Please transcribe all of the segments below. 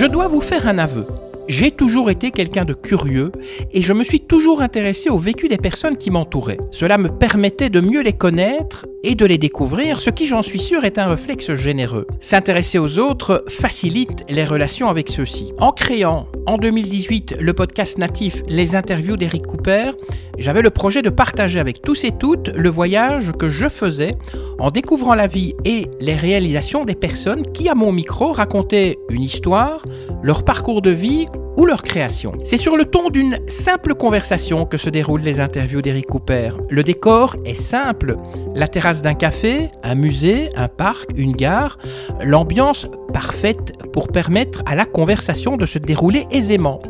Je dois vous faire un aveu. J'ai toujours été quelqu'un de curieux et je me suis toujours intéressé au vécu des personnes qui m'entouraient. Cela me permettait de mieux les connaître et de les découvrir, ce qui j'en suis sûr est un réflexe généreux. S'intéresser aux autres facilite les relations avec ceux-ci. En créant en 2018 le podcast natif Les interviews d'Eric Cooper, j'avais le projet de partager avec tous et toutes le voyage que je faisais en découvrant la vie et les réalisations des personnes qui à mon micro racontaient une histoire, leur parcours de vie ou leur création. C'est sur le ton d'une simple conversation que se déroulent les interviews d'Eric Cooper. Le décor est simple. La terrasse d'un café, un musée, un parc, une gare. L'ambiance parfaite pour permettre à la conversation de se dérouler aisément.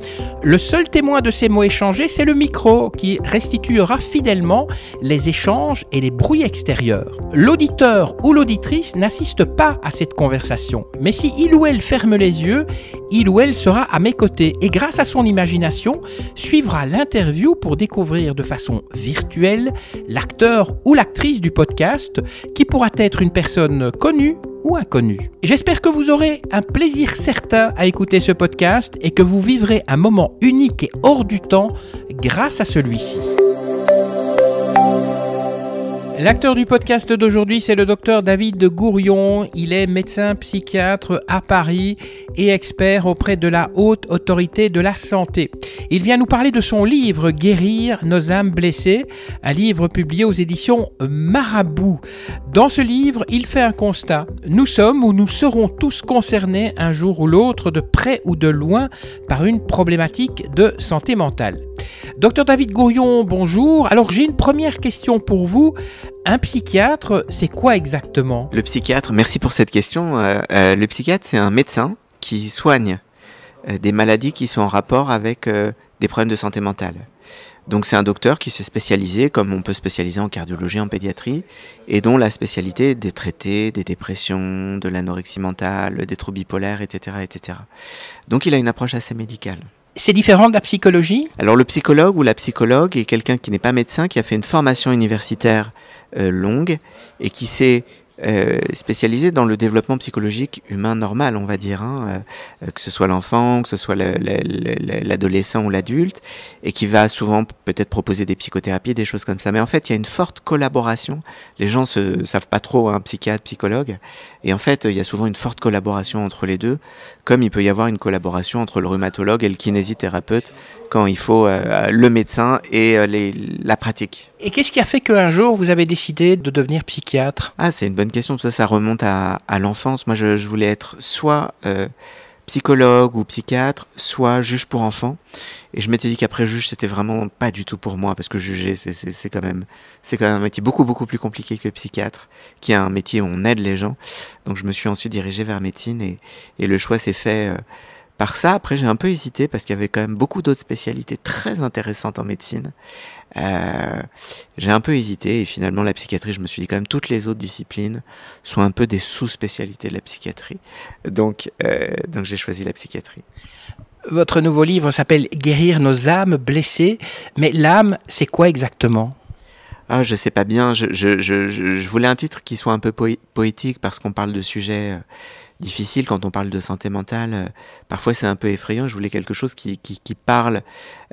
Le seul témoin de ces mots échangés, c'est le micro qui restituera fidèlement les échanges et les bruits extérieurs. L'auditeur ou l'auditrice n'assiste pas à cette conversation, mais si il ou elle ferme les yeux, il ou elle sera à mes côtés et grâce à son imagination, suivra l'interview pour découvrir de façon virtuelle l'acteur ou l'actrice du podcast qui pourra être une personne connue ou inconnue. J'espère que vous aurez un plaisir certain à écouter ce podcast et que vous vivrez un moment unique et hors du temps grâce à celui-ci. L'acteur du podcast d'aujourd'hui, c'est le docteur David Gourion. Il est médecin psychiatre à Paris et expert auprès de la haute autorité de la santé. Il vient nous parler de son livre Guérir nos âmes blessées, un livre publié aux éditions Marabout. Dans ce livre, il fait un constat. Nous sommes ou nous serons tous concernés un jour ou l'autre, de près ou de loin, par une problématique de santé mentale. Docteur David Gourion, bonjour. Alors j'ai une première question pour vous. Un psychiatre, c'est quoi exactement Le psychiatre, merci pour cette question. Euh, euh, le psychiatre, c'est un médecin qui soigne euh, des maladies qui sont en rapport avec des problèmes de santé mentale. Donc c'est un docteur qui s'est spécialisé, comme on peut spécialiser en cardiologie, en pédiatrie, et dont la spécialité est de traiter des dépressions, de l'anorexie mentale, des troubles bipolaires, etc., etc. Donc il a une approche assez médicale. C'est différent de la psychologie Alors le psychologue ou la psychologue est quelqu'un qui n'est pas médecin, qui a fait une formation universitaire euh, longue et qui sait... Euh, spécialisé dans le développement psychologique humain normal, on va dire, hein, euh, euh, que ce soit l'enfant, que ce soit l'adolescent ou l'adulte, et qui va souvent peut-être proposer des psychothérapies, des choses comme ça. Mais en fait, il y a une forte collaboration. Les gens se savent pas trop, un hein, psychiatre, psychologue, et en fait, il y a souvent une forte collaboration entre les deux, comme il peut y avoir une collaboration entre le rhumatologue et le kinésithérapeute quand il faut euh, euh, le médecin et euh, la pratique. Et qu'est-ce qui a fait qu'un jour vous avez décidé de devenir psychiatre Ah, c'est une bonne question. Ça, ça remonte à, l'enfance. Moi, je, voulais être soit psychologue ou psychiatre, soit juge pour enfants. Et je m'étais dit qu'après juge, c'était vraiment pas du tout pour moi, parce que juger, c'est quand même, c'est quand même un métier beaucoup beaucoup plus compliqué que psychiatre, qui est un métier où on aide les gens. Donc, je me suis ensuite dirigé vers médecine et, le choix s'est fait par ça. Après, j'ai un peu hésité parce qu'il y avait quand même beaucoup d'autres spécialités très intéressantes en médecine. Euh, j'ai un peu hésité et finalement, la psychiatrie, je me suis dit quand même toutes les autres disciplines sont un peu des sous-spécialités de la psychiatrie. Donc, euh, donc j'ai choisi la psychiatrie. Votre nouveau livre s'appelle Guérir nos âmes blessées. Mais l'âme, c'est quoi exactement ah, je sais pas bien. Je, voulais un titre qui soit un peu poétique parce qu'on parle de sujets euh, difficile quand on parle de santé mentale. Euh, parfois, c'est un peu effrayant. Je voulais quelque chose qui, parle,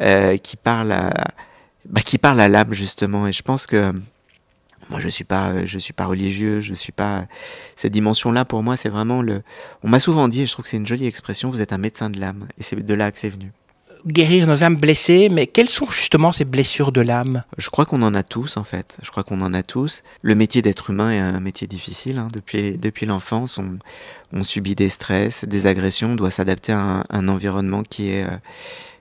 euh, qui parle à, bah, qui parle l'âme justement. Et je pense que euh, moi, je suis pas, je suis pas religieux. Je suis pas cette dimension-là. Pour moi, c'est vraiment le. On m'a souvent dit, et je trouve que c'est une jolie expression. Vous êtes un médecin de l'âme, et c'est de là que c'est venu guérir nos âmes blessées, mais quelles sont justement ces blessures de l'âme Je crois qu'on en a tous en fait. Je crois qu'on en a tous. Le métier d'être humain est un métier difficile. Hein. Depuis, depuis l'enfance, on, subit des stress, des agressions, on doit s'adapter à un, environnement qui est... Euh,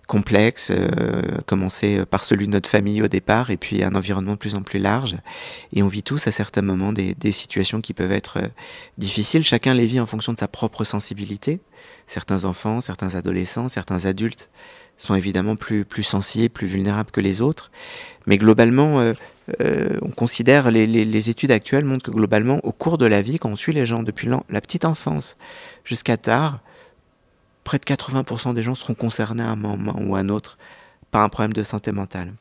complexe, euh, commencer par celui de notre famille au départ, et puis un environnement de plus en plus large. Et on vit tous à certains moments des, des situations qui peuvent être euh, difficiles. Chacun les vit en fonction de sa propre sensibilité. Certains enfants, certains adolescents, certains adultes sont évidemment plus, plus sensibles, plus vulnérables que les autres. Mais globalement, euh, euh, on considère, les, les, études actuelles montrent que globalement, au cours de la vie, quand on suit les gens depuis la petite enfance jusqu'à tard, près de 80% des gens seront concernés à un moment ou à un autre par un problème de santé mentale.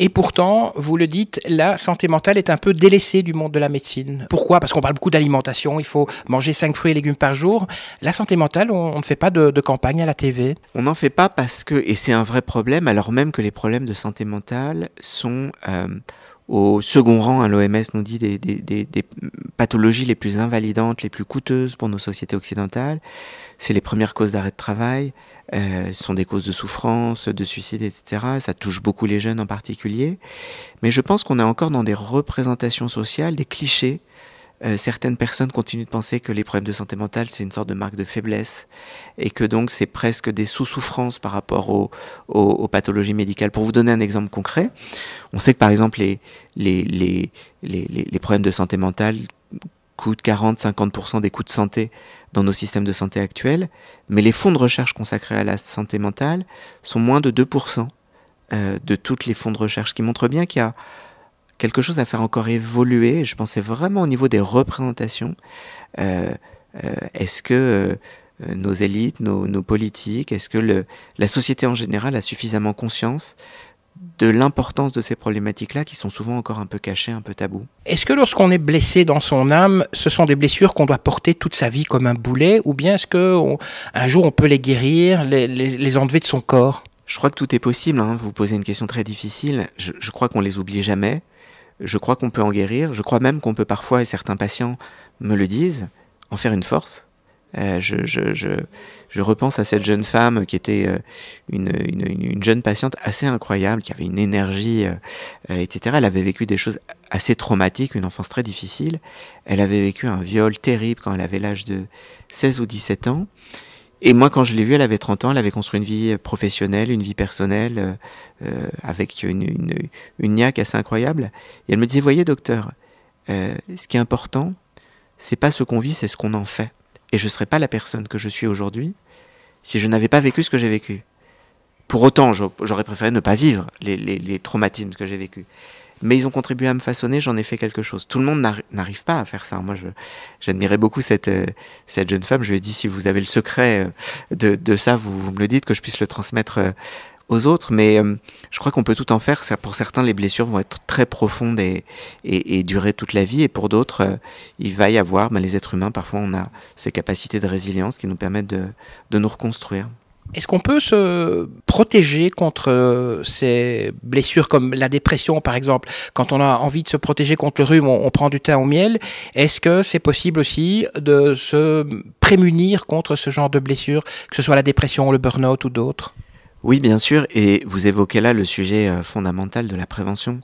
Et pourtant, vous le dites, la santé mentale est un peu délaissée du monde de la médecine. Pourquoi Parce qu'on parle beaucoup d'alimentation, il faut manger 5 fruits et légumes par jour. La santé mentale, on, ne fait pas de, campagne à la TV. On n'en fait pas parce que, et c'est un vrai problème, alors même que les problèmes de santé mentale sont... Euh, au second rang, à hein, l'OMS nous dit des, pathologies les plus invalidantes, les plus coûteuses pour nos sociétés occidentales. C'est les premières causes d'arrêt de travail, euh, ce sont des causes de souffrance, de suicide, etc. Ça touche beaucoup les jeunes en particulier. Mais je pense qu'on est encore dans des représentations sociales, des clichés. Euh, certaines personnes continuent de penser que les problèmes de santé mentale, c'est une sorte de marque de faiblesse et que donc c'est presque des sous-souffrances par rapport aux, pathologies médicales. Pour vous donner un exemple concret, on sait que par exemple les, les, les, les, les problèmes de santé mentale coûtent 40-50% des coûts de santé dans nos systèmes de santé actuels, mais les fonds de recherche consacrés à la santé mentale sont moins de 2% euh, de toutes les fonds de recherche, ce qui montre bien qu'il y a quelque chose à faire encore évoluer. Je pensais vraiment au niveau des représentations. Euh, euh, est-ce que nos élites, nos, politiques, est-ce que la société en général a suffisamment conscience de l'importance de ces problématiques-là qui sont souvent encore un peu cachées, un peu taboues. Est-ce que lorsqu'on est blessé dans son âme, ce sont des blessures qu'on doit porter toute sa vie comme un boulet ou bien est-ce qu'un jour on peut les guérir, les, enlever de son corps Je crois que tout est possible, hein. vous posez une question très difficile, je, je crois qu'on les oublie jamais, je crois qu'on peut en guérir, je crois même qu'on peut parfois, et certains patients me le disent, en faire une force euh, je, je, repense à cette jeune femme qui était euh, une, jeune patiente assez incroyable, qui avait une énergie, euh, etc. Elle avait vécu des choses assez traumatiques, une enfance très difficile. Elle avait vécu un viol terrible quand elle avait l'âge de 16 ou 17 ans. Et moi, quand je l'ai vue, elle avait 30 ans, elle avait construit une vie professionnelle, une vie personnelle, avec une, une, niaque assez incroyable. Et elle me disait, voyez docteur, ce qui est important, c'est pas ce qu'on vit, c'est ce qu'on en fait et je ne serais pas la personne que je suis aujourd'hui si je n'avais pas vécu ce que j'ai vécu. Pour autant, j'aurais préféré ne pas vivre les, traumatismes que j'ai vécus. Mais ils ont contribué à me façonner, j'en ai fait quelque chose. Tout le monde n'arrive pas à faire ça. Moi, j'admirais beaucoup cette, euh, cette jeune femme. Je lui ai dit, si vous avez le secret euh, de, ça, vous, me le dites, que je puisse le transmettre euh, aux autres, mais euh, je crois qu'on peut tout en faire. Ça, pour certains, les blessures vont être très profondes et, et, durer toute la vie, et pour d'autres, euh, il va y avoir, Mais bah, les êtres humains, parfois, on a ces capacités de résilience qui nous permettent de, de nous reconstruire. Est-ce qu'on peut se protéger contre euh, ces blessures comme la dépression par exemple Quand on a envie de se protéger contre le rhume, on, on prend du thym au miel. Est-ce que c'est possible aussi de se prémunir contre ce genre de blessures, que ce soit la dépression, le burn-out ou d'autres oui, bien sûr, et vous évoquez là le sujet euh, fondamental de la prévention.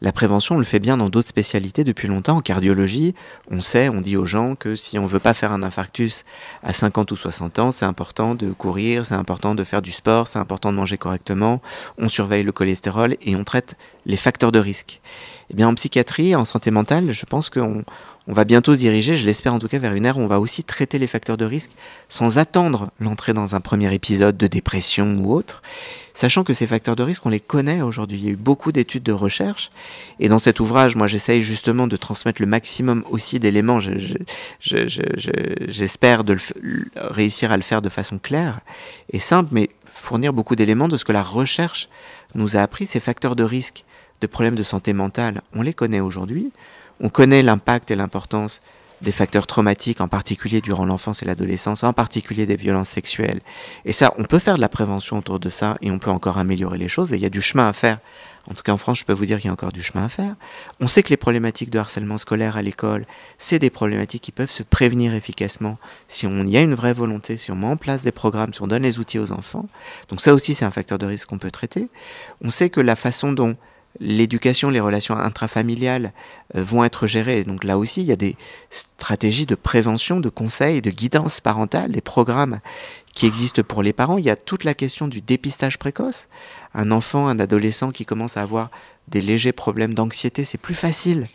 La prévention, on le fait bien dans d'autres spécialités depuis longtemps. En cardiologie, on sait, on dit aux gens que si on ne veut pas faire un infarctus à 50 ou 60 ans, c'est important de courir, c'est important de faire du sport, c'est important de manger correctement, on surveille le cholestérol et on traite les facteurs de risque. Eh bien, en psychiatrie, en santé mentale, je pense qu'on on va bientôt se diriger, je l'espère en tout cas, vers une ère où on va aussi traiter les facteurs de risque sans attendre l'entrée dans un premier épisode de dépression ou autre, sachant que ces facteurs de risque, on les connaît aujourd'hui. Il y a eu beaucoup d'études de recherche, et dans cet ouvrage, moi j'essaye justement de transmettre le maximum aussi d'éléments, j'espère de réussir à le faire de façon claire et simple, mais fournir beaucoup d'éléments de ce que la recherche nous a appris, ces facteurs de risque de problèmes de santé mentale, on les connaît aujourd'hui. On connaît l'impact et l'importance des facteurs traumatiques, en particulier durant l'enfance et l'adolescence, en particulier des violences sexuelles. Et ça, on peut faire de la prévention autour de ça et on peut encore améliorer les choses. Et il y a du chemin à faire. En tout cas, en France, je peux vous dire qu'il y a encore du chemin à faire. On sait que les problématiques de harcèlement scolaire à l'école, c'est des problématiques qui peuvent se prévenir efficacement si on y a une vraie volonté, si on met en place des programmes, si on donne les outils aux enfants. Donc ça aussi, c'est un facteur de risque qu'on peut traiter. On sait que la façon dont L'éducation, les relations intrafamiliales euh, vont être gérées. Donc là aussi, il y a des stratégies de prévention, de conseils, de guidance parentale, des programmes qui existent pour les parents. Il y a toute la question du dépistage précoce. Un enfant, un adolescent qui commence à avoir des légers problèmes d'anxiété, c'est plus facile,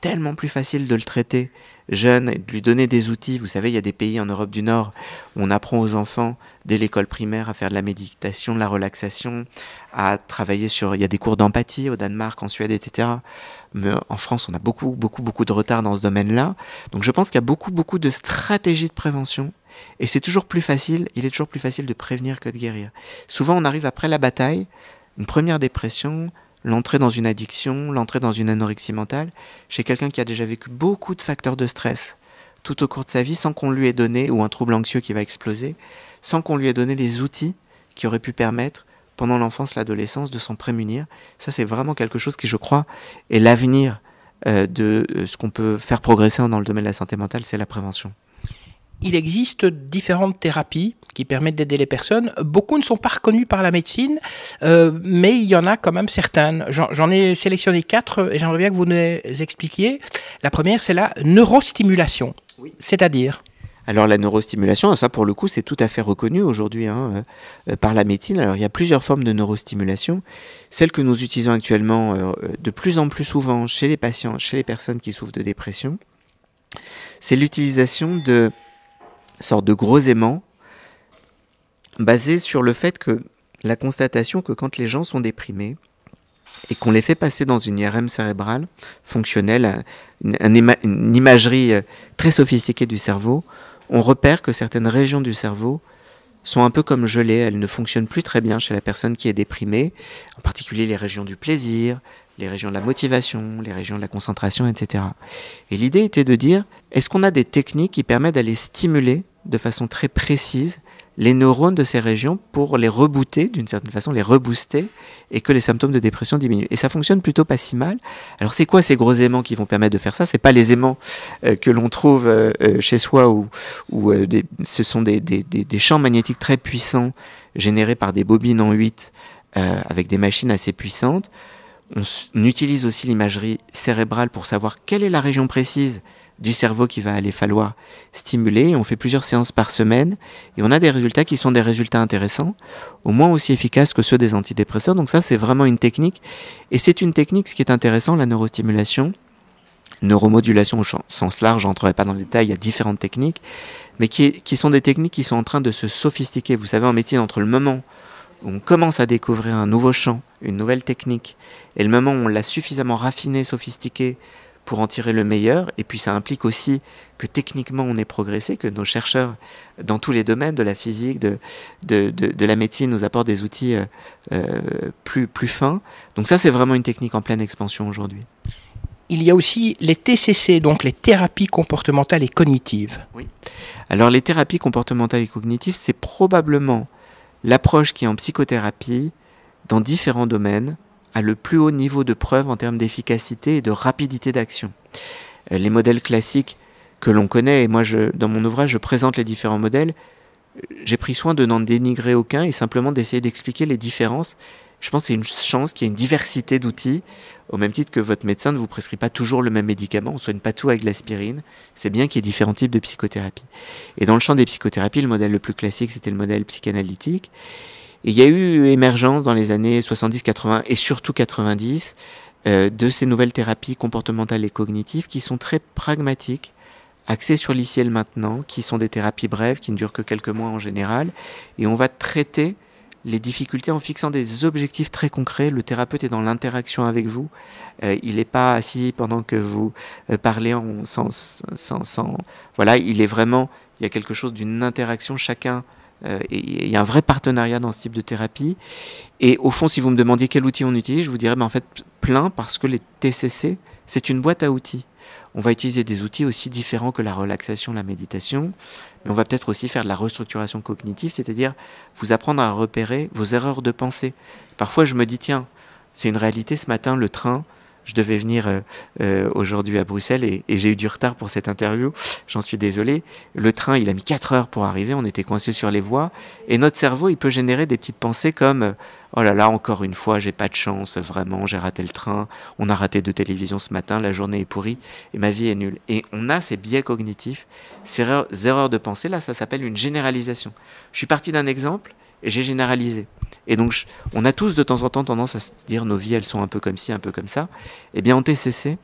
tellement plus facile de le traiter jeune et de lui donner des outils. Vous savez, il y a des pays en Europe du Nord où on apprend aux enfants dès l'école primaire à faire de la méditation, de la relaxation, à travailler sur... Il y a des cours d'empathie au Danemark, en Suède, etc. Mais en France, on a beaucoup, beaucoup, beaucoup de retard dans ce domaine-là. Donc je pense qu'il y a beaucoup, beaucoup de stratégies de prévention. Et c'est toujours plus facile, il est toujours plus facile de prévenir que de guérir. Souvent, on arrive après la bataille, une première dépression, l'entrée dans une addiction, l'entrée dans une anorexie mentale, chez quelqu'un qui a déjà vécu beaucoup de facteurs de stress tout au cours de sa vie sans qu'on lui ait donné, ou un trouble anxieux qui va exploser, sans qu'on lui ait donné les outils qui auraient pu permettre, pendant l'enfance, l'adolescence, de s'en prémunir. Ça, c'est vraiment quelque chose qui, je crois, est l'avenir euh, de euh, ce qu'on peut faire progresser dans le domaine de la santé mentale, c'est la prévention il existe différentes thérapies qui permettent d'aider les personnes. Beaucoup ne sont pas reconnues par la médecine, euh, mais il y en a quand même certaines. J'en ai sélectionné quatre et j'aimerais bien que vous nous les expliquiez. La première, c'est la neurostimulation, oui. c'est-à-dire alors la neurostimulation, ça pour le coup, c'est tout à fait reconnu aujourd'hui hein, euh, par la médecine. Alors il y a plusieurs formes de neurostimulation. Celle que nous utilisons actuellement euh, de plus en plus souvent chez les patients, chez les personnes qui souffrent de dépression, c'est l'utilisation de sorte de gros aimants basé sur le fait que la constatation que quand les gens sont déprimés et qu'on les fait passer dans une IRM cérébrale fonctionnelle, une imagerie euh, très sophistiquée du cerveau, on repère que certaines régions du cerveau sont un peu comme gelées, elles ne fonctionnent plus très bien chez la personne qui est déprimée, en particulier les régions du plaisir, les régions de la motivation, les régions de la concentration, etc. Et l'idée était de dire, est-ce qu'on a des techniques qui permettent d'aller stimuler de façon très précise les neurones de ces régions pour les rebooter, d'une certaine façon, les rebooster, et que les symptômes de dépression diminuent. Et ça fonctionne plutôt pas si mal. Alors c'est quoi ces gros aimants qui vont permettre de faire ça C'est pas les aimants euh, que l'on trouve euh, euh, chez soi, ou ou ce sont des, des, champs magnétiques très puissants générés par des bobines en 8 avec des machines assez puissantes. On, utilise aussi l'imagerie cérébrale pour savoir quelle est la région précise du cerveau qui va aller falloir stimuler. On fait plusieurs séances par semaine et on a des résultats qui sont des résultats intéressants, au moins aussi efficaces que ceux des antidépresseurs. Donc ça, c'est vraiment une technique. Et c'est une technique, ce qui est intéressant, la neurostimulation, neuromodulation au sens large, n'entrerai pas dans le détail, il y a différentes techniques, mais qui, qui sont des techniques qui sont en train de se sophistiquer. Vous savez, en médecine, entre le moment on commence à découvrir un nouveau champ, une nouvelle technique, et le moment où on l'a suffisamment raffiné, sophistiqué, pour en tirer le meilleur, et puis ça implique aussi que techniquement on est progressé, que nos chercheurs dans tous les domaines de la physique, de, de, la médecine nous apportent des outils euh, euh, plus, plus fins. Donc ça c'est vraiment une technique en pleine expansion aujourd'hui. Il y a aussi les TCC, donc les thérapies comportementales et cognitives. Oui. Alors les thérapies comportementales et cognitives, c'est probablement l'approche qui est en psychothérapie, dans différents domaines, a le plus haut niveau de preuve en termes d'efficacité et de rapidité d'action. Euh, les modèles classiques que l'on connaît, et moi dans mon ouvrage je présente les différents modèles, j'ai pris soin de n'en dénigrer aucun et simplement d'essayer d'expliquer les différences je pense que c'est une chance qu'il y ait une diversité d'outils, au même titre que votre médecin ne vous prescrit pas toujours le même médicament, on ne soigne pas tout avec l'aspirine, c'est bien qu'il y ait différents types de psychothérapie. Et dans le champ des psychothérapies, le modèle le plus classique, c'était le modèle psychanalytique. Et il y a eu émergence dans les années 70-80 et surtout 90 euh, de ces nouvelles thérapies comportementales et cognitives qui sont très pragmatiques, axées sur l'ICL maintenant, qui sont des thérapies brèves, qui ne durent que quelques mois en général, et on va traiter les difficultés en fixant des objectifs très concrets. Le thérapeute est dans l'interaction avec vous. Euh, il n'est pas assis pendant que vous euh, parlez en, sans, Voilà, il est vraiment. Il y a quelque chose d'une interaction. Chacun euh, il y a un vrai partenariat dans ce type de thérapie. Et au fond, si vous me demandiez quel outil on utilise, je vous dirais ben, en fait plein parce que les TCC, c'est une boîte à outils. On va utiliser des outils aussi différents que la relaxation, la méditation, mais on va peut-être aussi faire de la restructuration cognitive, c'est-à-dire vous apprendre à repérer vos erreurs de pensée. Parfois, je me dis, tiens, c'est une réalité, ce matin, le train, je devais venir euh, euh, aujourd'hui à Bruxelles et, j'ai eu du retard pour cette interview. J'en suis désolé. Le train, il a mis 4 heures pour arriver. On était coincé sur les voies. Et notre cerveau, il peut générer des petites pensées comme Oh là là, encore une fois, j'ai pas de chance. Vraiment, j'ai raté le train. On a raté deux télévisions ce matin. La journée est pourrie et ma vie est nulle. Et on a ces biais cognitifs, ces erreurs de pensée. Là, ça s'appelle une généralisation. Je suis parti d'un exemple j'ai généralisé. Et donc, on a tous de temps en temps tendance à se dire nos vies, elles sont un peu comme ci, un peu comme ça. Eh bien, en TCC,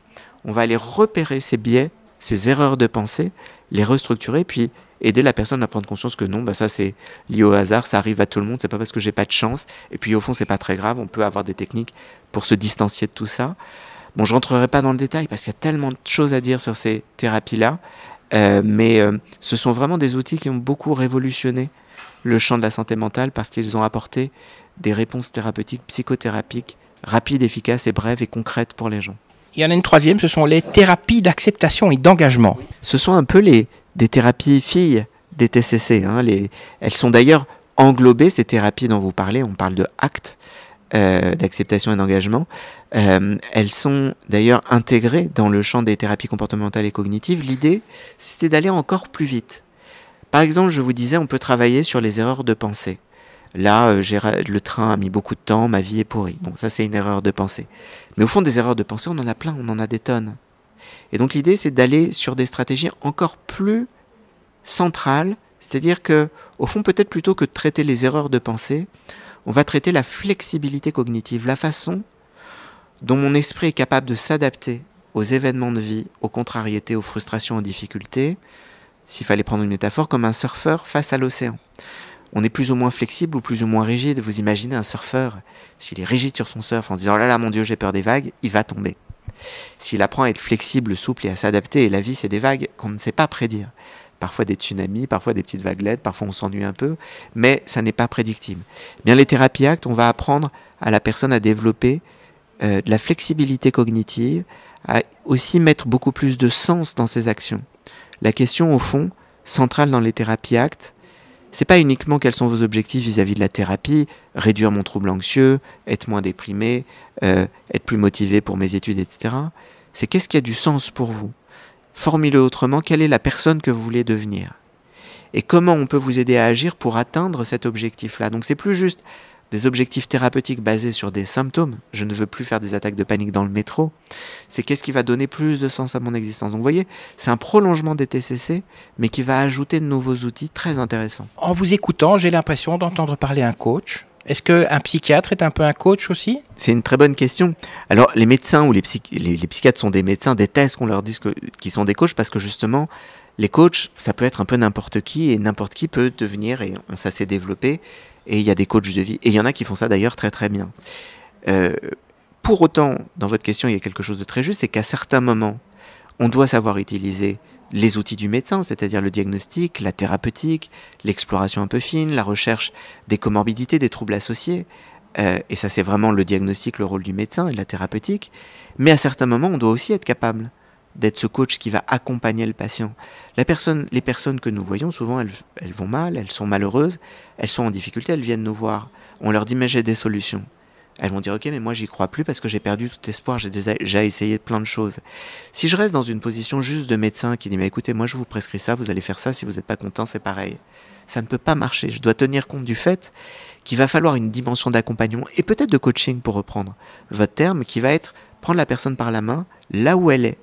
on va aller repérer ces biais, ces erreurs de pensée, les restructurer, puis aider la personne à prendre conscience que non, bah ça c'est lié au hasard, ça arrive à tout le monde, c'est pas parce que j'ai pas de chance. Et puis au fond, c'est pas très grave, on peut avoir des techniques pour se distancier de tout ça. Bon, je rentrerai pas dans le détail parce qu'il y a tellement de choses à dire sur ces thérapies-là, euh, mais euh, ce sont vraiment des outils qui ont beaucoup révolutionné le champ de la santé mentale parce qu'ils ont apporté des réponses thérapeutiques, psychothérapiques, rapides, efficaces et brèves et concrètes pour les gens. Il y en a une troisième, ce sont les thérapies d'acceptation et d'engagement. Ce sont un peu les, des thérapies filles des TCC. Hein, elles sont d'ailleurs englobées, ces thérapies dont vous parlez, on parle de actes euh, d'acceptation et d'engagement. Euh, elles sont d'ailleurs intégrées dans le champ des thérapies comportementales et cognitives. L'idée, c'était d'aller encore plus vite par exemple, je vous disais, on peut travailler sur les erreurs de pensée. Là, euh, le train a mis beaucoup de temps, ma vie est pourrie. Bon, ça c'est une erreur de pensée. Mais au fond, des erreurs de pensée, on en a plein, on en a des tonnes. Et donc l'idée, c'est d'aller sur des stratégies encore plus centrales, c'est-à-dire que, au fond, peut-être plutôt que de traiter les erreurs de pensée, on va traiter la flexibilité cognitive, la façon dont mon esprit est capable de s'adapter aux événements de vie, aux contrariétés, aux frustrations, aux difficultés, s'il fallait prendre une métaphore, comme un surfeur face à l'océan. On est plus ou moins flexible ou plus ou moins rigide. Vous imaginez un surfeur, s'il est rigide sur son surf en se disant oh là là mon Dieu j'ai peur des vagues, il va tomber. S'il apprend à être flexible, souple et à s'adapter, et la vie c'est des vagues qu'on ne sait pas prédire. Parfois des tsunamis, parfois des petites vaguelettes, parfois on s'ennuie un peu, mais ça n'est pas prédictible. Bien les thérapies actes, on va apprendre à la personne à développer euh, de la flexibilité cognitive, à aussi mettre beaucoup plus de sens dans ses actions la question au fond centrale dans les thérapies actes, c'est pas uniquement quels sont vos objectifs vis-à-vis de la thérapie, réduire mon trouble anxieux, être moins déprimé, euh, être plus motivé pour mes études, etc. C'est qu'est-ce qui a du sens pour vous Formulez autrement, quelle est la personne que vous voulez devenir Et comment on peut vous aider à agir pour atteindre cet objectif-là Donc c'est plus juste des objectifs thérapeutiques basés sur des symptômes, je ne veux plus faire des attaques de panique dans le métro, c'est qu'est-ce qui va donner plus de sens à mon existence. Donc vous voyez, c'est un prolongement des TCC, mais qui va ajouter de nouveaux outils très intéressants. En vous écoutant, j'ai l'impression d'entendre parler un coach. Est-ce qu'un psychiatre est un peu un coach aussi C'est une très bonne question. Alors les médecins ou les, psychiatres sont des médecins, des tests qu'on leur dise qu'ils sont des coachs parce que justement, les coachs, ça peut être un peu n'importe qui et n'importe qui peut devenir, et ça s'est développé, et il y a des coachs de vie, et il y en a qui font ça d'ailleurs très très bien. Euh, pour autant, dans votre question, il y a quelque chose de très juste, c'est qu'à certains moments, on doit savoir utiliser les outils du médecin, c'est-à-dire le diagnostic, la thérapeutique, l'exploration un peu fine, la recherche des comorbidités, des troubles associés. Euh, et ça, c'est vraiment le diagnostic, le rôle du médecin et la thérapeutique. Mais à certains moments, on doit aussi être capable d'être ce coach qui va accompagner le patient. personne, les personnes que nous voyons, souvent, elles, elles, vont mal, elles sont malheureuses, elles sont en difficulté, elles viennent nous voir. On leur dit, mais j'ai des solutions. Elles vont dire, ok, mais moi, j'y crois plus parce que j'ai perdu tout espoir, j'ai déjà essayé plein de choses. Si je reste dans une position juste de médecin qui dit, mais écoutez, moi, je vous prescris ça, vous allez faire ça, si vous n'êtes pas content, c'est pareil. Ça ne peut pas marcher. Je dois tenir compte du fait qu'il va falloir une dimension d'accompagnement et peut-être de coaching pour reprendre votre terme, qui va être prendre la personne par la main là où elle est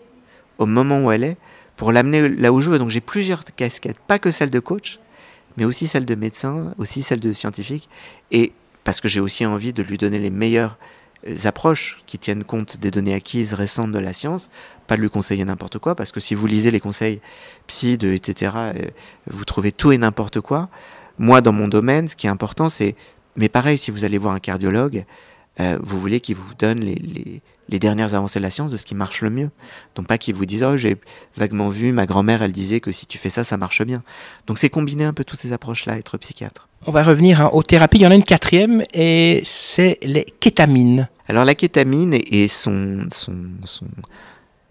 au moment où elle est pour l'amener là où je veux. Donc j'ai plusieurs casquettes, pas que celle de coach, mais aussi celle de médecin, aussi celle de scientifique, et parce que j'ai aussi envie de lui donner les meilleures euh, approches qui tiennent compte des données acquises récentes de la science, pas de lui conseiller n'importe quoi, parce que si vous lisez les conseils psy, etc., euh, vous trouvez tout et n'importe quoi. Moi, dans mon domaine, ce qui est important, c'est... Mais pareil, si vous allez voir un cardiologue, euh, vous voulez qu'il vous donne les, les dernières avancées de la science de ce qui marche le mieux. Donc pas qu'ils vous disent oh j'ai vaguement vu ma grand-mère elle disait que si tu fais ça ça marche bien. Donc c'est combiner un peu toutes ces approches là être psychiatre. On va revenir hein, aux thérapies. Il y en a une quatrième et c'est les kétamines. Alors la kétamine et son, son, son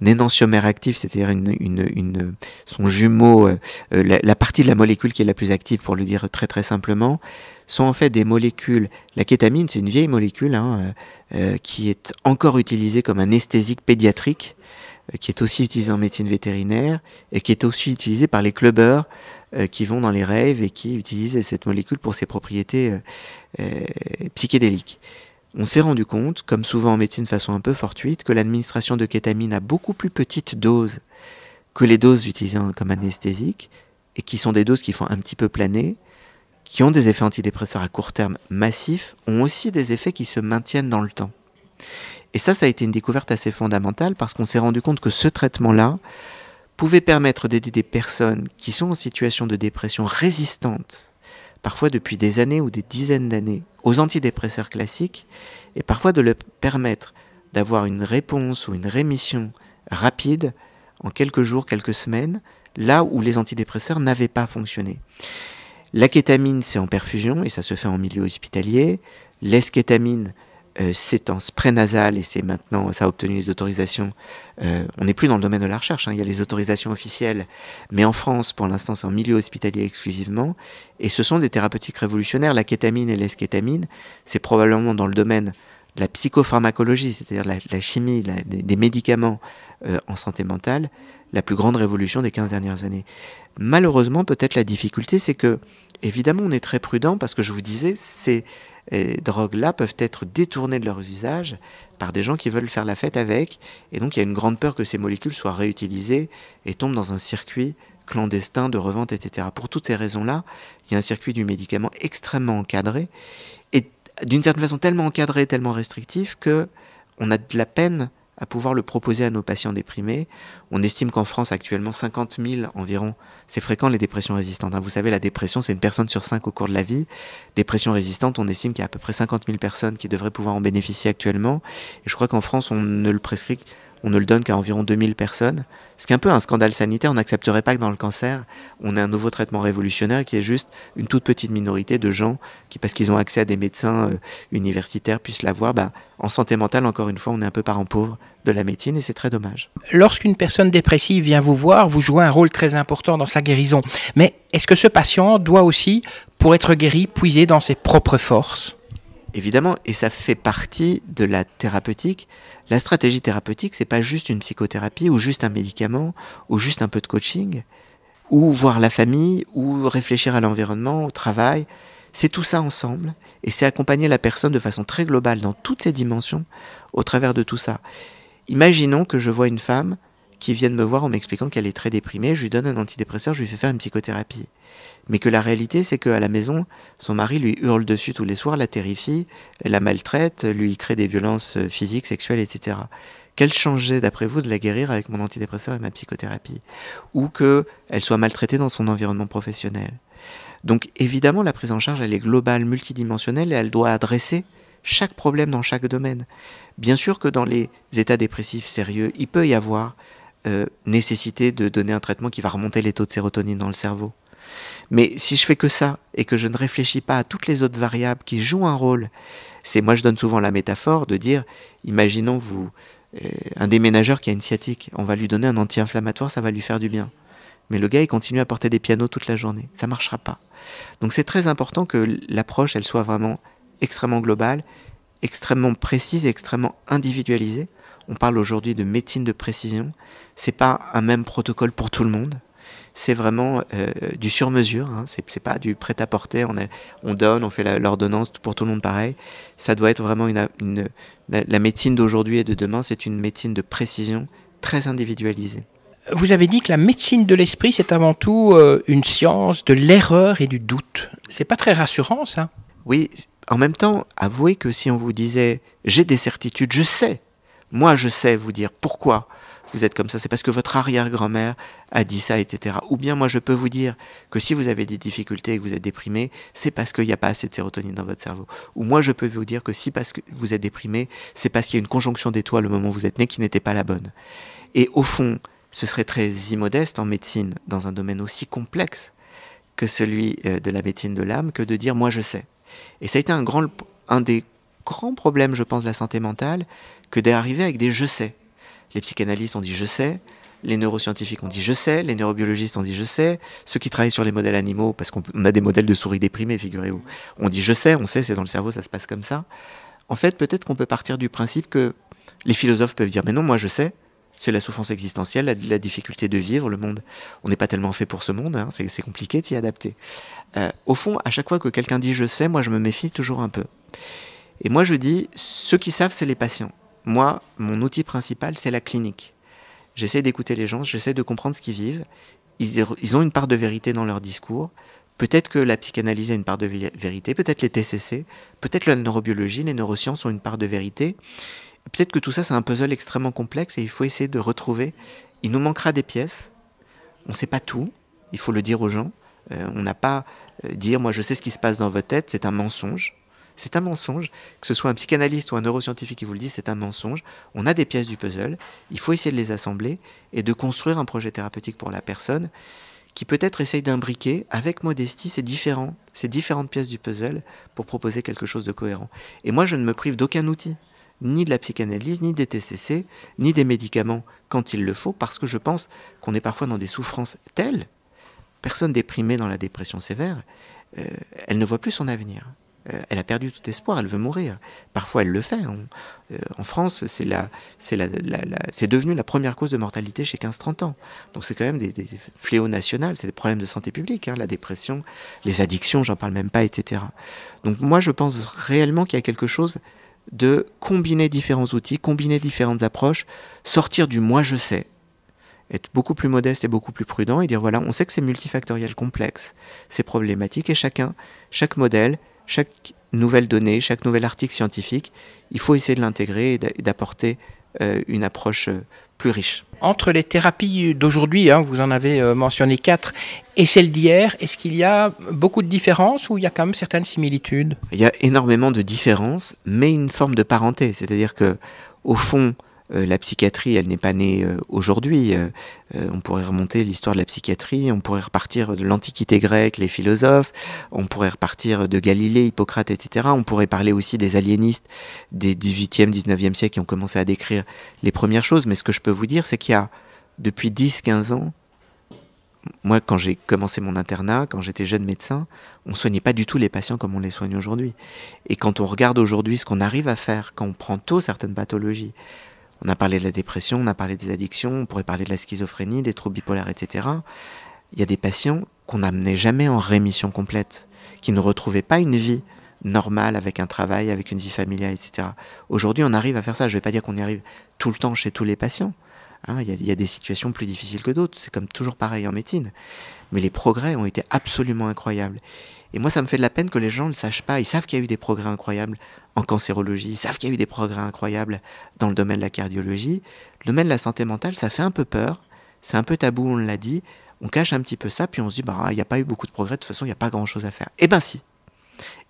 Nénantiomère actif, c'est-à-dire une, son jumeau, euh, euh, la, partie de la molécule qui est la plus active, pour le dire très très simplement, sont en fait des molécules. La kétamine, c'est une vieille molécule hein, euh, qui est encore utilisée comme un anesthésique pédiatrique, qui est aussi utilisée en médecine vétérinaire et qui est aussi utilisée par les clubbers qui vont dans les rêves et qui utilisent cette molécule pour ses propriétés psychédéliques. On s'est rendu compte, comme souvent en médecine de façon un peu fortuite, que l'administration de kétamine à beaucoup plus petite dose que les doses utilisées comme anesthésiques, et qui sont des doses qui font un petit peu planer, qui ont des effets antidépresseurs à court terme massifs, ont aussi des effets qui se maintiennent dans le temps. Et ça, ça a été une découverte assez fondamentale parce qu'on s'est rendu compte que ce traitement-là pouvait permettre d'aider des personnes qui sont en situation de dépression résistante, parfois depuis des années ou des dizaines d'années, aux antidépresseurs classiques, et parfois de le permettre d'avoir une réponse ou une rémission rapide en quelques jours, quelques semaines, là où les antidépresseurs n'avaient pas fonctionné. La kétamine, c'est en perfusion et ça se fait en milieu hospitalier. L'eskétamine, euh, c'est en spray nasal et c'est maintenant, ça a obtenu les autorisations. Euh, on n'est plus dans le domaine de la recherche, hein, il y a les autorisations officielles, mais en France, pour l'instant, c'est en milieu hospitalier exclusivement, et ce sont des thérapeutiques révolutionnaires. La kétamine et l'eskétamine, c'est probablement dans le domaine de la psychopharmacologie, c'est-à-dire la, chimie, des, médicaments euh, en santé mentale, la plus grande révolution des 15 dernières années. Malheureusement, peut-être la difficulté, c'est que, évidemment, on est très prudent parce que je vous disais, ces eh, drogues-là peuvent être détournées de leurs usage par des gens qui veulent faire la fête avec, et donc il y a une grande peur que ces molécules soient réutilisées et tombent dans un circuit clandestin de revente, etc. Pour toutes ces raisons-là, il y a un circuit du médicament extrêmement encadré, et d'une certaine façon tellement encadré, tellement restrictif, que on a de la peine à pouvoir le proposer à nos patients déprimés. On estime qu'en France, actuellement, 50 000 environ, c'est fréquent les dépressions résistantes. Hein. Vous savez, la dépression, c'est une personne sur cinq au cours de la vie. Dépression résistante, on estime qu'il y a à peu près 50 000 personnes qui devraient pouvoir en bénéficier actuellement. Et je crois qu'en France, on ne le prescrit on ne le donne qu'à environ 2000 personnes, ce qui est un peu un scandale sanitaire, on n'accepterait pas que dans le cancer, on ait un nouveau traitement révolutionnaire qui est juste une toute petite minorité de gens qui, parce qu'ils ont accès à des médecins euh, universitaires, puissent l'avoir. Bah, en santé mentale, encore une fois, on est un peu parent pauvre de la médecine et c'est très dommage. Lorsqu'une personne dépressive vient vous voir, vous jouez un rôle très important dans sa guérison. Mais est-ce que ce patient doit aussi, pour être guéri, puiser dans ses propres forces évidemment, et ça fait partie de la thérapeutique. La stratégie thérapeutique, c'est pas juste une psychothérapie ou juste un médicament ou juste un peu de coaching ou voir la famille ou réfléchir à l'environnement, au travail. C'est tout ça ensemble et c'est accompagner la personne de façon très globale dans toutes ses dimensions au travers de tout ça. Imaginons que je vois une femme qui viennent me voir en m'expliquant qu'elle est très déprimée, je lui donne un antidépresseur, je lui fais faire une psychothérapie. Mais que la réalité, c'est qu'à la maison, son mari lui hurle dessus tous les soirs, la terrifie, la maltraite, lui crée des violences euh, physiques, sexuelles, etc. Qu'elle changeait, d'après vous, de la guérir avec mon antidépresseur et ma psychothérapie Ou qu'elle soit maltraitée dans son environnement professionnel Donc évidemment, la prise en charge, elle est globale, multidimensionnelle, et elle doit adresser chaque problème dans chaque domaine. Bien sûr que dans les états dépressifs sérieux, il peut y avoir euh, nécessité de donner un traitement qui va remonter les taux de sérotonine dans le cerveau. Mais si je fais que ça et que je ne réfléchis pas à toutes les autres variables qui jouent un rôle, c'est moi je donne souvent la métaphore de dire, imaginons vous euh, un déménageur qui a une sciatique, on va lui donner un anti-inflammatoire, ça va lui faire du bien. Mais le gars, il continue à porter des pianos toute la journée. Ça marchera pas. Donc c'est très important que l'approche, elle soit vraiment extrêmement globale, extrêmement précise et extrêmement individualisée on parle aujourd'hui de médecine de précision, c'est pas un même protocole pour tout le monde. C'est vraiment euh, du sur-mesure, hein. c'est pas du prêt-à-porter, on, donne, on fait l'ordonnance pour tout le monde pareil. Ça doit être vraiment une, la, médecine d'aujourd'hui et de demain, c'est une médecine de précision très individualisée. Vous avez dit que la médecine de l'esprit, c'est avant tout euh, une science de l'erreur et du doute. C'est pas très rassurant, ça Oui, en même temps, avouez que si on vous disait j'ai des certitudes, je sais moi, je sais vous dire pourquoi vous êtes comme ça, c'est parce que votre arrière-grand-mère a dit ça, etc. Ou bien moi, je peux vous dire que si vous avez des difficultés et que vous êtes déprimé, c'est parce qu'il n'y a pas assez de sérotonine dans votre cerveau. Ou moi, je peux vous dire que si parce que vous êtes déprimé, c'est parce qu'il y a une conjonction d'étoiles au moment où vous êtes né qui n'était pas la bonne. Et au fond, ce serait très immodeste en médecine, dans un domaine aussi complexe que celui euh, de la médecine de l'âme, que de dire moi je sais. Et ça a été un des grands problèmes, je pense, de la santé mentale, que d'arriver avec des je sais. Les psychanalystes ont dit je sais, les neuroscientifiques ont dit je sais, les neurobiologistes ont dit je sais, ceux qui travaillent sur les modèles animaux, parce qu'on a des modèles de souris déprimées, figurez-vous, on dit je sais, on sait, c'est dans le cerveau, ça se passe comme ça. En fait, peut-être qu'on peut partir du principe que les philosophes peuvent dire mais non, moi je sais, c'est la souffrance existentielle, la, difficulté de vivre le monde. On n'est pas tellement fait pour ce monde, hein, c'est compliqué de s'y adapter. Euh, au fond, à chaque fois que quelqu'un dit je sais, moi je me méfie toujours un peu. Et moi je dis, ceux qui savent, c'est les patients. Moi, mon outil principal, c'est la clinique. J'essaie d'écouter les gens, j'essaie de comprendre ce qu'ils vivent. Ils, ont une part de vérité dans leur discours. Peut-être que la psychanalyse a une part de vérité, peut-être les TCC, peut-être la neurobiologie, les neurosciences ont une part de vérité. Peut-être que tout ça, c'est un puzzle extrêmement complexe et il faut essayer de retrouver. Il nous manquera des pièces. On ne sait pas tout. Il faut le dire aux gens. Euh, on n'a pas euh, dire, moi je sais ce qui se passe dans votre tête, c'est un mensonge. C'est un mensonge. Que ce soit un psychanalyste ou un neuroscientifique qui vous le dit, c'est un mensonge. On a des pièces du puzzle. Il faut essayer de les assembler et de construire un projet thérapeutique pour la personne qui peut-être essaye d'imbriquer avec modestie ces, différents, ces différentes pièces du puzzle pour proposer quelque chose de cohérent. Et moi, je ne me prive d'aucun outil, ni de la psychanalyse, ni des TCC, ni des médicaments quand il le faut, parce que je pense qu'on est parfois dans des souffrances telles, personne déprimée dans la dépression sévère, euh, elle ne voit plus son avenir. Euh, elle a perdu tout espoir, elle veut mourir. Parfois, elle le fait. Euh, en France, c'est la, la, la, devenu la première cause de mortalité chez 15-30 ans. Donc, c'est quand même des, fléaux nationaux, c'est des problèmes de santé publique, hein, la dépression, les addictions, j'en parle même pas, etc. Donc, moi, je pense réellement qu'il y a quelque chose de combiner différents outils, combiner différentes approches, sortir du moi je sais, être beaucoup plus modeste et beaucoup plus prudent et dire voilà, on sait que c'est multifactoriel complexe, c'est problématique et chacun, chaque modèle chaque nouvelle donnée, chaque nouvel article scientifique, il faut essayer de l'intégrer et d'apporter euh, une approche euh, plus riche. Entre les thérapies d'aujourd'hui, hein, vous en avez euh, mentionné quatre, et celles d'hier, est-ce qu'il y a beaucoup de différences ou il y a quand même certaines similitudes Il y a énormément de différences, mais une forme de parenté, c'est-à-dire que au fond, euh, la psychiatrie, elle n'est pas née euh, aujourd'hui. Euh, on pourrait remonter l'histoire de la psychiatrie, on pourrait repartir de l'Antiquité grecque, les philosophes, on pourrait repartir de Galilée, Hippocrate, etc. On pourrait parler aussi des aliénistes des 18e, 19e siècle qui ont commencé à décrire les premières choses. Mais ce que je peux vous dire, c'est qu'il y a, depuis 10-15 ans, moi, quand j'ai commencé mon internat, quand j'étais jeune médecin, on soignait pas du tout les patients comme on les soigne aujourd'hui. Et quand on regarde aujourd'hui ce qu'on arrive à faire, quand on prend tôt certaines pathologies, on a parlé de la dépression, on a parlé des addictions, on pourrait parler de la schizophrénie, des troubles bipolaires, etc. Il y a des patients qu'on n'amenait jamais en rémission complète, qui ne retrouvaient pas une vie normale avec un travail, avec une vie familiale, etc. Aujourd'hui, on arrive à faire ça. Je ne vais pas dire qu'on y arrive tout le temps chez tous les patients, Hein, il y, a des situations plus difficiles que d'autres, c'est comme toujours pareil en médecine. Mais les progrès ont été absolument incroyables. Et moi, ça me fait de la peine que les gens ne le sachent pas. Ils savent qu'il y a eu des progrès incroyables en cancérologie, ils savent qu'il y a eu des progrès incroyables dans le domaine de la cardiologie. Le domaine de la santé mentale, ça fait un peu peur, c'est un peu tabou, on l'a dit. On cache un petit peu ça, puis on se dit, bah, il n'y a pas eu beaucoup de progrès, de toute façon, il n'y a pas grand-chose à faire. Eh ben si,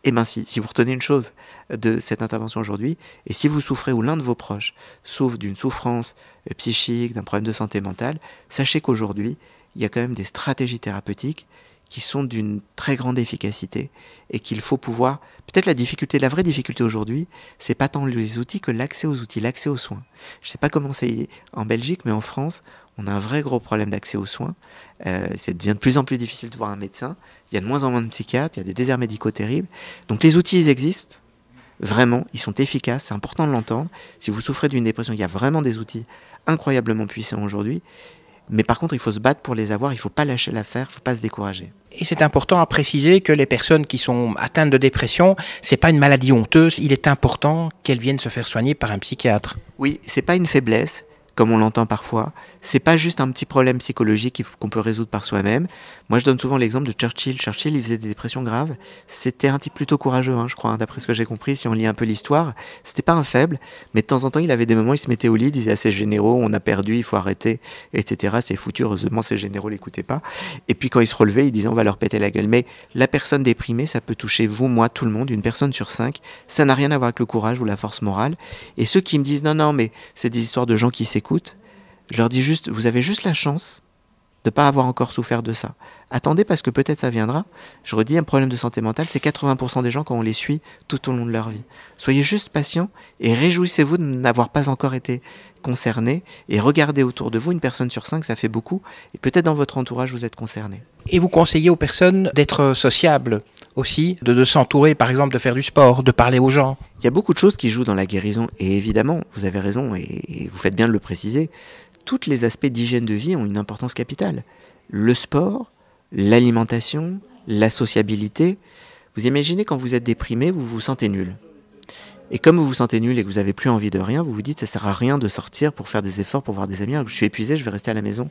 eh bien, si, si vous retenez une chose de cette intervention aujourd'hui, et si vous souffrez ou l'un de vos proches souffre d'une souffrance euh, psychique, d'un problème de santé mentale, sachez qu'aujourd'hui, il y a quand même des stratégies thérapeutiques qui sont d'une très grande efficacité et qu'il faut pouvoir. Peut-être la difficulté, la vraie difficulté aujourd'hui, c'est pas tant les outils que l'accès aux outils, l'accès aux soins. Je ne sais pas comment c'est en Belgique, mais en France, on a un vrai gros problème d'accès aux soins. Euh, ça devient de plus en plus difficile de voir un médecin. Il y a de moins en moins de psychiatres, il y a des déserts médicaux terribles. Donc les outils, ils existent. Vraiment, ils sont efficaces, c'est important de l'entendre. Si vous souffrez d'une dépression, il y a vraiment des outils incroyablement puissants aujourd'hui. Mais par contre, il faut se battre pour les avoir, il ne faut pas lâcher l'affaire, il ne faut pas se décourager. Et c'est important à préciser que les personnes qui sont atteintes de dépression, c'est pas une maladie honteuse, il est important qu'elles viennent se faire soigner par un psychiatre. Oui, c'est pas une faiblesse, comme on l'entend parfois. C'est pas juste un petit problème psychologique qu'on peut résoudre par soi-même. Moi, je donne souvent l'exemple de Churchill. Churchill, il faisait des dépressions graves. C'était un type plutôt courageux, hein, je crois, hein, d'après ce que j'ai compris. Si on lit un peu l'histoire, c'était pas un faible, mais de temps en temps, il avait des moments, où il se mettait au lit, disait à ah, ses généraux, on a perdu, il faut arrêter, etc. C'est foutu. Heureusement, ses généraux l'écoutaient pas. Et puis quand il se relevait, il disait, on va leur péter la gueule. Mais la personne déprimée, ça peut toucher vous, moi, tout le monde, une personne sur cinq. Ça n'a rien à voir avec le courage ou la force morale. Et ceux qui me disent, non, non, mais c'est des histoires de gens qui s'écoutent Écoute, je leur dis juste, vous avez juste la chance de ne pas avoir encore souffert de ça. Attendez parce que peut-être ça viendra. Je redis, un problème de santé mentale, c'est 80% des gens quand on les suit tout au long de leur vie. Soyez juste patient et réjouissez-vous de n'avoir pas encore été concerné et regardez autour de vous, une personne sur cinq, ça fait beaucoup, et peut-être dans votre entourage, vous êtes concerné. Et vous conseillez aux personnes d'être sociables aussi, de, s'entourer, par exemple, de faire du sport, de parler aux gens. Il y a beaucoup de choses qui jouent dans la guérison, et évidemment, vous avez raison, et, vous faites bien de le préciser, tous les aspects d'hygiène de vie ont une importance capitale. Le sport, l'alimentation, la sociabilité. Vous imaginez quand vous êtes déprimé, vous vous sentez nul. Et comme vous vous sentez nul et que vous n'avez plus envie de rien, vous vous dites ça sert à rien de sortir pour faire des efforts, pour voir des amis. je suis épuisé, je vais rester à la maison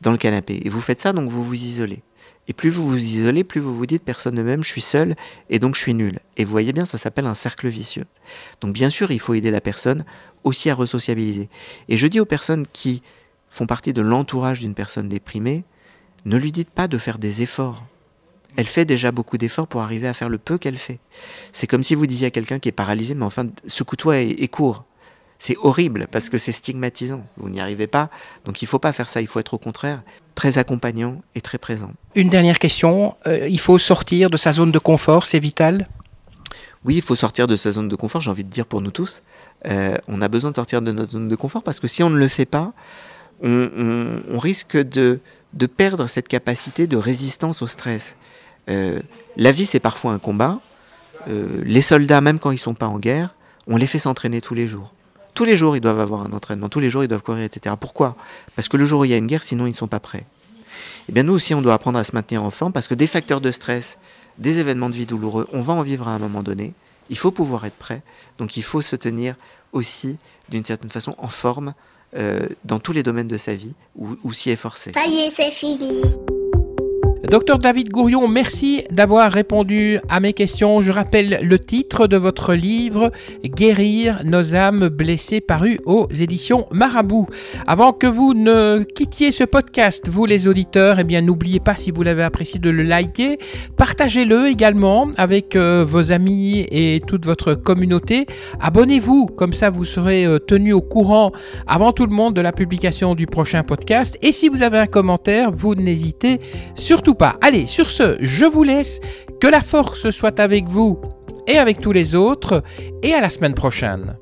dans le canapé. Et vous faites ça, donc vous vous isolez. Et plus vous vous isolez, plus vous vous dites personne ne m'aime, je suis seul et donc je suis nul. Et vous voyez bien, ça s'appelle un cercle vicieux. Donc bien sûr, il faut aider la personne aussi à resociabiliser. Et je dis aux personnes qui font partie de l'entourage d'une personne déprimée, ne lui dites pas de faire des efforts. Elle fait déjà beaucoup d'efforts pour arriver à faire le peu qu'elle fait. C'est comme si vous disiez à quelqu'un qui est paralysé, mais enfin, ce toi est court. cours. C'est horrible parce que c'est stigmatisant. Vous n'y arrivez pas. Donc il ne faut pas faire ça. Il faut être au contraire très accompagnant et très présent. Une dernière question. Euh, il faut sortir de sa zone de confort, c'est vital Oui, il faut sortir de sa zone de confort, j'ai envie de dire pour nous tous. Euh, on a besoin de sortir de notre zone de confort parce que si on ne le fait pas, on, risque de, de, perdre cette capacité de résistance au stress. Euh, la vie, c'est parfois un combat. les soldats, même quand ils ne sont pas en guerre, on les fait s'entraîner tous les jours. Tous les jours, ils doivent avoir un entraînement, tous les jours, ils doivent courir, etc. Pourquoi Parce que le jour où il y a une guerre, sinon, ils ne sont pas prêts eh bien nous aussi, on doit apprendre à se maintenir en forme parce que des facteurs de stress, des événements de vie douloureux, on va en vivre à un moment donné. Il faut pouvoir être prêt. Donc il faut se tenir aussi, d'une certaine façon, en forme euh, dans tous les domaines de sa vie ou, ou s'y efforcer. Ça y est, c'est fini. Docteur David Gourion, merci d'avoir répondu à mes questions. Je rappelle le titre de votre livre Guérir nos âmes blessées paru aux éditions Marabout. Avant que vous ne quittiez ce podcast, vous les auditeurs, eh bien n'oubliez pas si vous l'avez apprécié de le liker, partagez-le également avec euh, vos amis et toute votre communauté. Abonnez-vous, comme ça vous serez euh, tenu au courant avant tout le monde de la publication du prochain podcast. Et si vous avez un commentaire, vous n'hésitez surtout pas. Allez, sur ce, je vous laisse. Que la force soit avec vous et avec tous les autres. Et à la semaine prochaine.